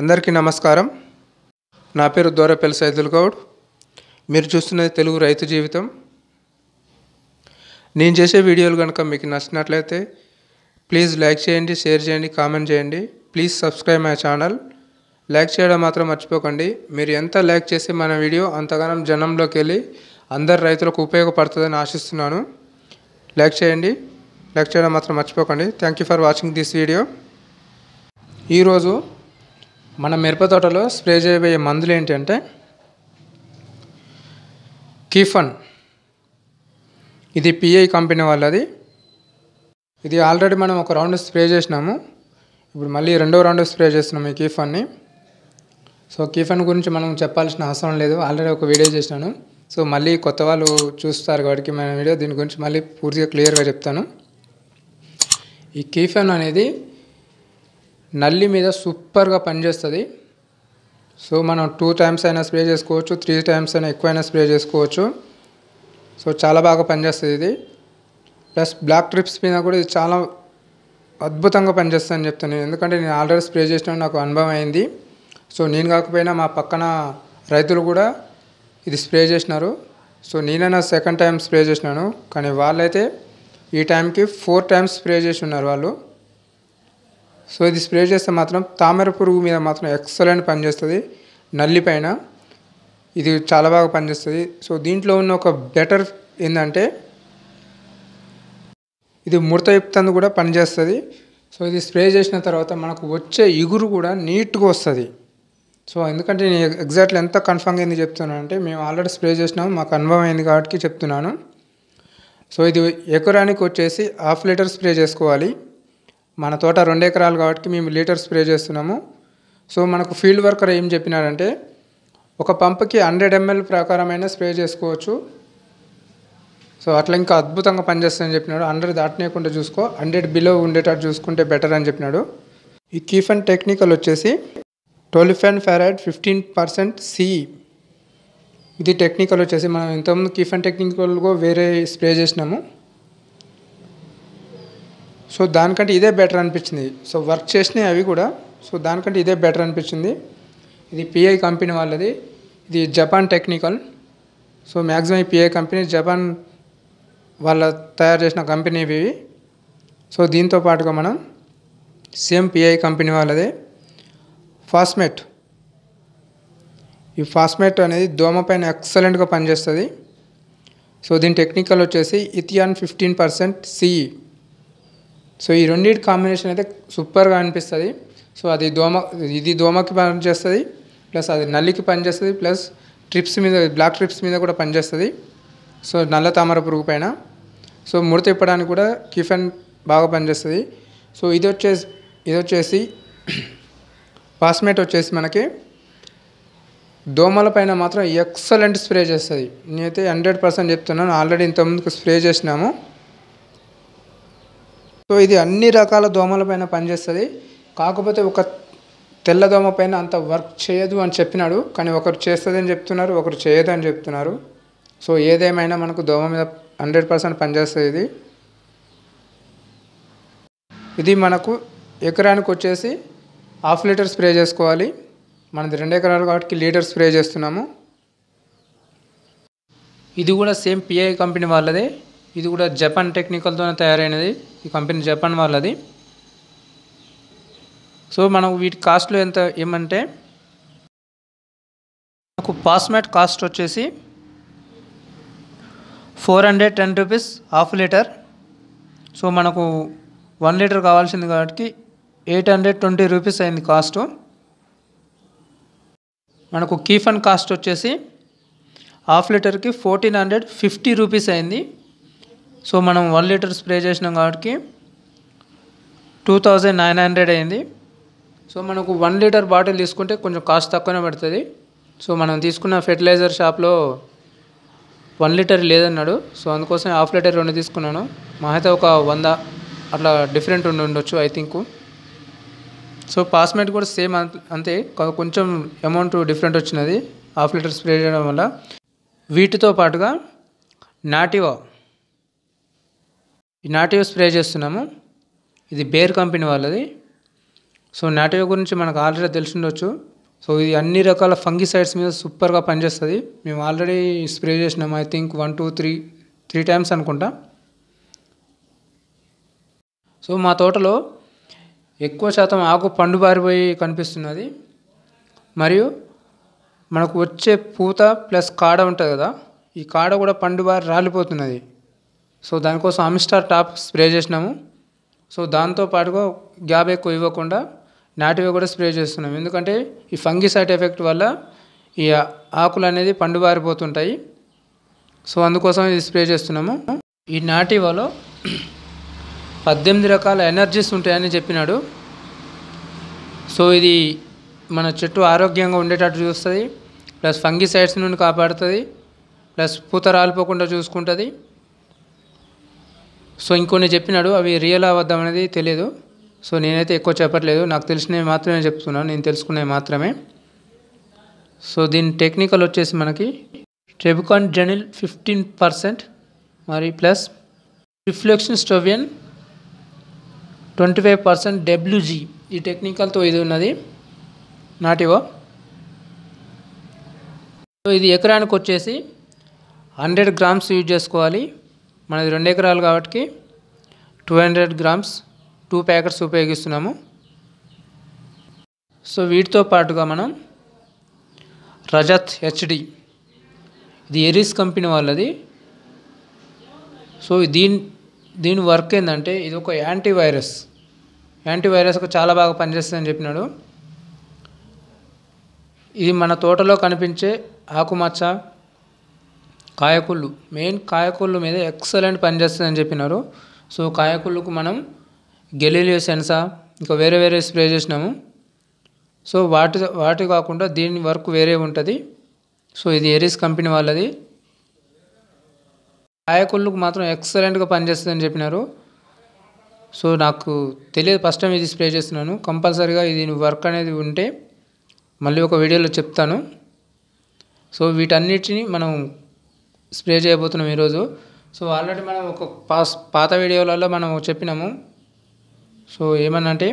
అందరికీ నమస్కారం నా పేరు దోరపల్లి సైదుల్ గౌడ్ మీరు చూస్తున్నది తెలుగు రైతు జీవితం నేను చేసే వీడియోలు కనుక మీకు నచ్చినట్లయితే ప్లీజ్ లైక్ చేయండి షేర్ చేయండి కామెంట్ చేయండి please subscribe my channel like చేయడం మాత్రం మర్చిపోకండి మీరు ఎంత లైక్ చేసి మన వీడియో అంతగానం జనంలోకి వెళ్ళి అందరు రైతులకు ఉపయోగపడుతుందని ఆశిస్తున్నాను లైక్ చేయండి లైక్ చేయడం మాత్రం మర్చిపోకండి thank you for watching this video ఈరోజు మన మిరప తోటలో స్ప్రే చేయబోయే మందులు ఏంటంటే కీఫన్ ఇది పిఐ కంపెనీ వాళ్ళది ఇది ఆల్రెడీ మనం ఒక రౌండ్ స్ప్రే చేసినాము ఇప్పుడు మళ్ళీ రెండో రౌండ్ స్ప్రే చేస్తున్నాము ఈ కీఫన్ని సో కీఫన్ గురించి మనం చెప్పాల్సిన అవసరం లేదు ఆల్రెడీ ఒక వీడియో చేసినాను సో మళ్ళీ కొత్త వాళ్ళు చూస్తారు కాబట్టి మన వీడియో దీని గురించి మళ్ళీ పూర్తిగా క్లియర్గా చెప్తాను ఈ కీఫన్ అనేది నల్లి మీద సూపర్గా పనిచేస్తుంది సో మనం టూ టైమ్స్ అయినా స్ప్రే చేసుకోవచ్చు త్రీ టైమ్స్ అయినా ఎక్కువైనా స్ప్రే చేసుకోవచ్చు సో చాలా బాగా పనిచేస్తుంది ఇది ప్లస్ బ్లాక్ ట్రిప్స్ మీద కూడా ఇది చాలా అద్భుతంగా పనిచేస్తుంది అని చెప్తాను ఎందుకంటే నేను ఆల్రెడీ స్ప్రే చేసిన నాకు అనుభవం అయింది సో నేను కాకపోయినా మా పక్కన రైతులు కూడా ఇది స్ప్రే చేసినారు సో నేనైనా సెకండ్ టైం స్ప్రే చేసినాను కానీ వాళ్ళైతే ఈ టైంకి ఫోర్ టైమ్స్ స్ప్రే చేసి ఉన్నారు వాళ్ళు సో ఇది స్ప్రే చేస్తే మాత్రం తామర పురుగు మీద మాత్రం ఎక్సలెంట్ పనిచేస్తుంది నల్లి పైన ఇది చాలా బాగా పనిచేస్తుంది సో దీంట్లో ఉన్న ఒక బెటర్ ఏంటంటే ఇది ముడతయుక్తంగా కూడా పనిచేస్తుంది సో ఇది స్ప్రే చేసిన తర్వాత మనకు వచ్చే ఇగురు కూడా నీట్గా వస్తుంది సో ఎందుకంటే నేను ఎగ్జాక్ట్లీ ఎంత కన్ఫర్మ్గా అయింది చెప్తున్నాను అంటే మేము ఆల్రెడీ స్ప్రే చేసినాము మాకు అనుభవం అయింది కాబట్టి చెప్తున్నాను సో ఇది ఎకరానికి వచ్చేసి హాఫ్ లీటర్ స్ప్రే చేసుకోవాలి మన తోట రెండు ఎకరాలు కాబట్టి మేము లీటర్ స్ప్రే చేస్తున్నాము సో మనకు ఫీల్డ్ వర్కర్ ఏం చెప్పినారంటే ఒక పంప్కి హండ్రెడ్ ఎంఎల్ ప్రకారమైన స్ప్రే చేసుకోవచ్చు సో అట్లా ఇంకా అద్భుతంగా పనిచేస్తుందని చెప్పినాడు హండ్రెడ్ దాటనేయకుండా చూసుకో హండ్రెడ్ బిలో ఉండేటట్టు చూసుకుంటే బెటర్ అని చెప్పినాడు ఈ కీఫన్ టెక్నికల్ వచ్చేసి టోలిఫెన్ ఫెరైడ్ ఫిఫ్టీన్ పర్సెంట్ ఇది టెక్నికల్ వచ్చేసి మనం ఇంతకుముందు కీఫన్ టెక్నికల్గా వేరే స్ప్రే చేసినాము సో దానికంటే ఇదే బెటర్ అనిపించింది సో వర్క్ చేసినాయి అవి కూడా సో దానికంటే ఇదే బెటర్ అనిపించింది ఇది పిఐ కంపెనీ వాళ్ళది ఇది జపాన్ టెక్నికల్ సో మ్యాక్సిమం ఈ పిఐ కంపెనీ జపాన్ వాళ్ళ తయారు చేసిన కంపెనీ ఇవి సో దీంతో పాటుగా మనం సేమ్ పిఐ కంపెనీ వాళ్ళది ఫాస్మెట్ ఈ ఫాస్మెట్ అనేది దోమ పైన ఎక్సలెంట్గా పనిచేస్తుంది సో దీని టెక్నికల్ వచ్చేసి ethion fifteen percent CE so ఈ రెండింటి కాంబినేషన్ అయితే సూపర్గా అనిపిస్తుంది సో అది దోమ ఇది దోమకి పనిచేస్తుంది ప్లస్ అది నల్లికి పనిచేస్తుంది ప్లస్ ట్రిప్స్ మీద బ్లాక్ ట్రిప్స్ మీద కూడా పనిచేస్తుంది సో నల్ల తామర పురుగు పైన సో ముడత ఇప్పడానికి కూడా కిఫెన్ బాగా పనిచేస్తుంది సో ఇది వచ్చేసి ఇది వచ్చేసి పాస్మేట్ వచ్చేసి మనకి దోమల పైన మాత్రం ఎక్సలెంట్ స్ప్రే చేస్తుంది నేనైతే హండ్రెడ్ పర్సెంట్ చెప్తున్నాను ఆల్రెడీ ఇంతకుముందుకు స్ప్రే చేసినాము సో ఇది అన్ని రకాల దోమల పైన పనిచేస్తుంది కాకపోతే ఒక తెల్ల దోమ పైన అంత వర్క్ చేయదు అని చెప్పినాడు కానీ ఒకరు చేస్తుందని చెప్తున్నారు ఒకరు చేయదు అని చెప్తున్నారు సో ఏదేమైనా మనకు దోమ మీద హండ్రెడ్ పర్సెంట్ పనిచేస్తుంది ఇది ఇది మనకు ఎకరానికి వచ్చేసి హాఫ్ లీటర్ స్ప్రే చేసుకోవాలి మనది రెండు ఎకరాలు కాబట్టి లీటర్ స్ప్రే చేస్తున్నాము ఇది కూడా సేమ్ పిఐ కంపెనీ వాళ్ళదే ఇది కూడా జపాన్ టెక్నికల్తోనే తయారైనది ఈ కంపెనీ జపాన్ వాళ్ళది సో మనం వీటి కాస్ట్లో ఎంత ఏమంటే మనకు పాస్మాట్ కాస్ట్ వచ్చేసి four hundred ten rupees half litre so మనకు వన్ లీటర్ కావాల్సింది కాబట్టి ఎయిట్ హండ్రెడ్ ట్వంటీ రూపీస్ అయింది కాస్ట్ మనకు కీఫన్ కాస్ట్ వచ్చేసి హాఫ్ లీటర్కి ఫోర్టీన్ హండ్రెడ్ ఫిఫ్టీ రూపీస్ అయింది సో మనం వన్ లీటర్ స్ప్రే చేసినాం కాబట్టి టూ థౌజండ్ నైన్ హండ్రెడ్ అయింది సో మనకు వన్ లీటర్ బాటిల్ తీసుకుంటే కొంచెం కాస్ట్ తక్కువనే పడుతుంది సో మనం తీసుకున్న ఫెర్టిలైజర్ షాప్లో వన్ లీటర్ లేదన్నాడు సో అందుకోసం హాఫ్ లీటర్ రెండు తీసుకున్నాను మా అయితే ఒక వంద అట్లా డిఫరెంట్ ఉండి ఉండొచ్చు ఐ థింక్ సో పాస్మేట్ కూడా సేమ్ అంతే కొంచెం అమౌంట్ డిఫరెంట్ వచ్చినది హాఫ్ లీటర్ స్ప్రే చేయడం వల్ల వీటితో పాటుగా నాటివా ఈ నాటియో స్ప్రే చేస్తున్నాము ఇది బేర్ కంపెనీ వాళ్ళది సో నాటియో గురించి మనకు ఆల్రెడీ తెలిసిండొచ్చు సో ఇది అన్ని రకాల ఫంగిసైడ్స్ మీద సూపర్గా పనిచేస్తుంది మేము ఆల్రెడీ స్ప్రే చేసినాము I think one two three three times అనుకుంటా సో మా తోటలో ఎక్కువ శాతం ఆకు పండు బారిపోయి కనిపిస్తున్నది మరియు మనకు వచ్చే పూత ప్లస్ కాడ ఉంటుంది కదా ఈ కాడ కూడా పండు బారి రాలిపోతున్నది సో దానికోసం అమిస్టార్ టాప్ స్ప్రే చేసినాము సో దాంతో పాటుగా గ్యాప్ ఎక్కువ ఇవ్వకుండా నాటివి కూడా స్ప్రే చేస్తున్నాం ఎందుకంటే ఈ ఫంగిసైడ్ ఎఫెక్ట్ వల్ల ఈ ఆకులు అనేది పండుబారిపోతుంటాయి సో అందుకోసం ఇది స్ప్రే చేస్తున్నాము ఈ నాటివాలో పద్దెనిమిది రకాల ఎనర్జీస్ ఉంటాయని చెప్పినాడు సో ఇది మన చెట్టు ఆరోగ్యంగా ఉండేటట్టు చూస్తుంది ప్లస్ ఫంగిసైడ్స్ నుండి కాపాడుతుంది ప్లస్ పూత రాలిపోకుండా చూసుకుంటుంది సో ఇంకొన్ని చెప్పినాడు అవి రియల్ అవద్దాం అనేది తెలియదు సో నేనైతే ఎక్కువ చెప్పట్లేదు నాకు తెలిసినవి మాత్రమే చెప్తున్నాను నేను తెలుసుకున్నవి మాత్రమే సో దీని టెక్నికల్ వచ్చేసి మనకి ట్రెబుకాన్ జనిల్ ఫిఫ్టీన్ పర్సెంట్ మరి plus trifloxystrobin twenty five percent WG ఈ టెక్నికల్తో ఇది ఉన్నది నాటివో సో ఇది ఎకరానికి వచ్చేసి హండ్రెడ్ గ్రామ్స్ యూజ్ చేసుకోవాలి మనది రెండు ఎకరాలు కాబట్టి two hundred grams two packets ఉపయోగిస్తున్నాము సో వీటితో పాటుగా మనం రజత్ హెచ్డి ఇది ఎరీస్ కంపెనీ వాళ్ళది సో దీని దీని వర్క్ ఏంటంటే ఇది ఒక యాంటీవైరస్ యాంటీవైరస్కు చాలా బాగా పనిచేస్తుందని చెప్పినాడు ఇది మన తోటలో కనిపించే ఆకుమచ్చ కాయకుళ్ళు మెయిన్ కాయకుళ్ళు మీద ఎక్సలెంట్ పనిచేస్తుందని చెప్పినారు సో కాయకుళ్ళుకు మనం గెలీలియో సెన్సా ఇంకా వేరే వేరే స్ప్రే చేసినాము సో వాటి వాటి కాకుండా దీని వర్క్ వేరే ఉంటుంది సో ఇది ఎరిస్ కంపెనీ వాళ్ళది కాయకుళ్ళకు మాత్రం ఎక్సలెంట్గా పనిచేస్తుందని చెప్పినారు సో నాకు తెలియదు ఫస్ట్ టైం ఇది స్ప్రే చేస్తున్నాను కంపల్సరీగా ఇది వర్క్ అనేది ఉంటే మళ్ళీ ఒక వీడియోలో చెప్తాను సో వీటన్నిటిని మనం స్ప్రే చేయబోతున్నాం ఈరోజు సో ఆల్రెడీ మనం ఒక పాస్ పాత వీడియోలలో మనం చెప్పినాము సో అంటే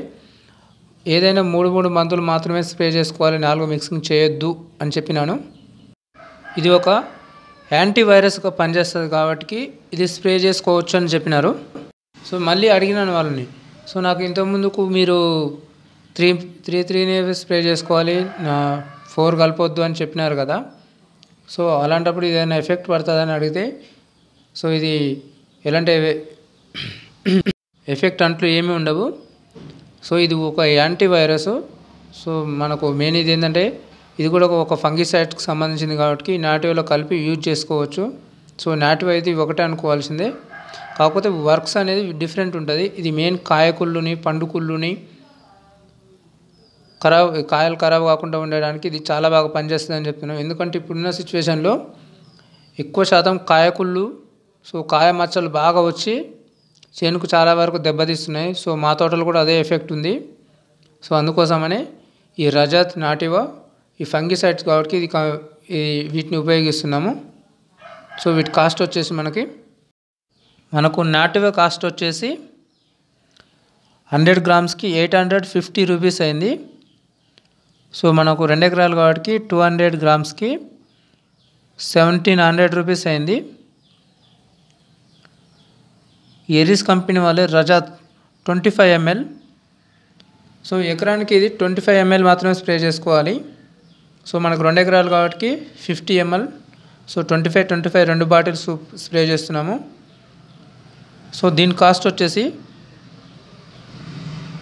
ఏదైనా మూడు మూడు మందులు మాత్రమే స్ప్రే చేసుకోవాలి నాలుగు మిక్సింగ్ చేయొద్దు అని చెప్పినాను ఇది ఒక యాంటీవైరస్గా పనిచేస్తుంది కాబట్టి ఇది స్ప్రే చేసుకోవచ్చు అని చెప్పినారు సో మళ్ళీ అడిగినాను వాళ్ళని సో నాకు ఇంతకుముందుకు మీరు త్రీ త్రీ త్రీనే స్ప్రే చేసుకోవాలి ఫోర్ కలపొద్దు అని చెప్పినారు కదా సో అలాంటప్పుడు ఏదైనా ఎఫెక్ట్ పడుతుందని అడిగితే సో ఇది ఎలాంటి ఎఫెక్ట్ అంటూ ఏమీ ఉండవు సో ఇది ఒక యాంటీవైరస్ సో మనకు మెయిన్ ఇది ఏంటంటే ఇది కూడా ఒక ఫంగిసైడ్కి సంబంధించింది కాబట్టి నాటివ్లో కలిపి యూజ్ చేసుకోవచ్చు సో నాటివ్ అయితే ఒకటే అనుకోవాల్సిందే కాకపోతే వర్క్స్ అనేది డిఫరెంట్ ఉంటుంది ఇది మెయిన్ కాయకుళ్ళుని పండుకుళ్ళుని ఖరాబ్ కాయలు ఖరాబ్ కాకుండా ఉండడానికి ఇది చాలా బాగా అని చెప్తున్నాం ఎందుకంటే ఇప్పుడున్న సిచ్యువేషన్లో ఎక్కువ శాతం కాయకుళ్ళు సో కాయ మచ్చలు బాగా వచ్చి చేనుకు చాలా వరకు దెబ్బతీస్తున్నాయి సో మా తోటలో కూడా అదే ఎఫెక్ట్ ఉంది సో అందుకోసమని ఈ రజత్ నాటివా ఈ ఫంగిసైడ్స్ కాబట్టి ఇది వీటిని ఉపయోగిస్తున్నాము సో వీటి కాస్ట్ వచ్చేసి మనకి మనకు నాటివా కాస్ట్ వచ్చేసి హండ్రెడ్ గ్రామ్స్కి ఎయిట్ హండ్రెడ్ ఫిఫ్టీ రూపీస్ అయింది సో మనకు రెండు ఎకరాలు కాబట్టి టూ హండ్రెడ్ గ్రామ్స్కి సెవెంటీన్ హండ్రెడ్ రూపీస్ అయింది ఎరిస్ కంపెనీ వాళ్ళే రజా ట్వంటీ ఫైవ్ ఎంఎల్ సో ఎకరానికి ఇది ట్వంటీ ఫైవ్ ఎంఎల్ మాత్రమే స్ప్రే చేసుకోవాలి సో మనకు రెండు ఎకరాలు కాబట్టి fifty ML so twenty five twenty five రెండు బాటిల్స్ స్ప్రే చేస్తున్నాము సో దీని కాస్ట్ వచ్చేసి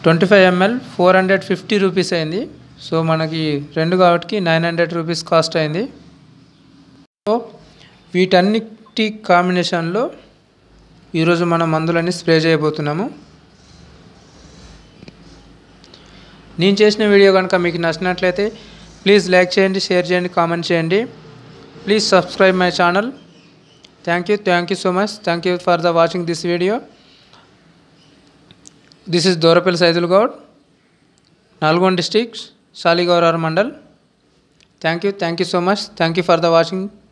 twenty five ML four hundred fifty rupees అయింది సో మనకి రెండు కాబట్టి నైన్ హండ్రెడ్ రూపీస్ కాస్ట్ అయింది సో వీటన్నిటి కాంబినేషన్లో ఈరోజు మనం మందులన్నీ స్ప్రే చేయబోతున్నాము నేను చేసిన వీడియో కనుక మీకు నచ్చినట్లయితే ప్లీజ్ లైక్ చేయండి షేర్ చేయండి కామెంట్ చేయండి please subscribe my channel thank you thank you so much thank you for the watching this video this is Durapalli Saidul Goud Nalgonda districts Shaligaur mandal thank you thank you so much thank you for the watching